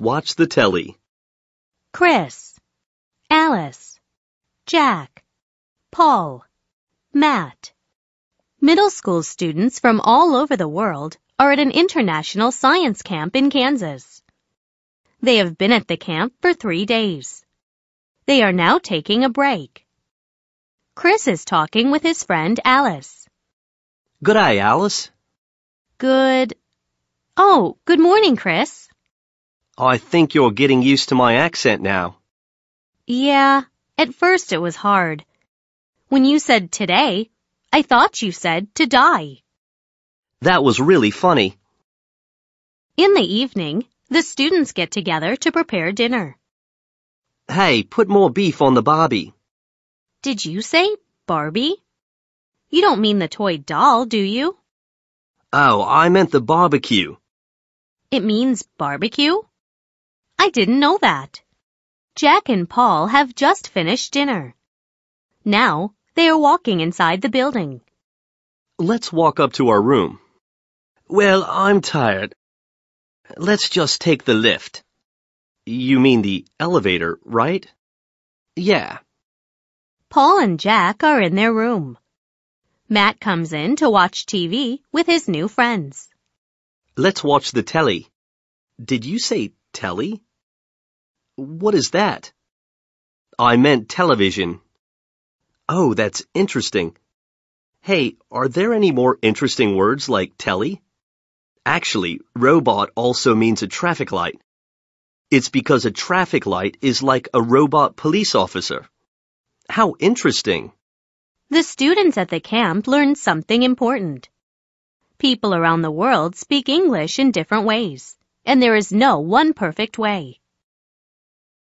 watch the telly. Chris, Alice, Jack, Paul, Matt. Middle school students from all over the world are at an international science camp in Kansas. They have been at the camp for three days. They are now taking a break. Chris is talking with his friend Alice. Good eye, Alice. Good. Oh, good morning, Chris. I think you're getting used to my accent now. Yeah, at first it was hard. When you said today, I thought you said to die. That was really funny. In the evening, the students get together to prepare dinner. Hey, put more beef on the Barbie. Did you say Barbie? You don't mean the toy doll, do you? Oh, I meant the barbecue. It means barbecue? I didn't know that. Jack and Paul have just finished dinner. Now they are walking inside the building. Let's walk up to our room. Well, I'm tired. Let's just take the lift. You mean the elevator, right? Yeah. Paul and Jack are in their room. Matt comes in to watch TV with his new friends. Let's watch the telly. Did you say telly? What is that? I meant television. Oh, that's interesting. Hey, are there any more interesting words like telly? Actually, robot also means a traffic light. It's because a traffic light is like a robot police officer. How interesting. The students at the camp learned something important. People around the world speak English in different ways, and there is no one perfect way.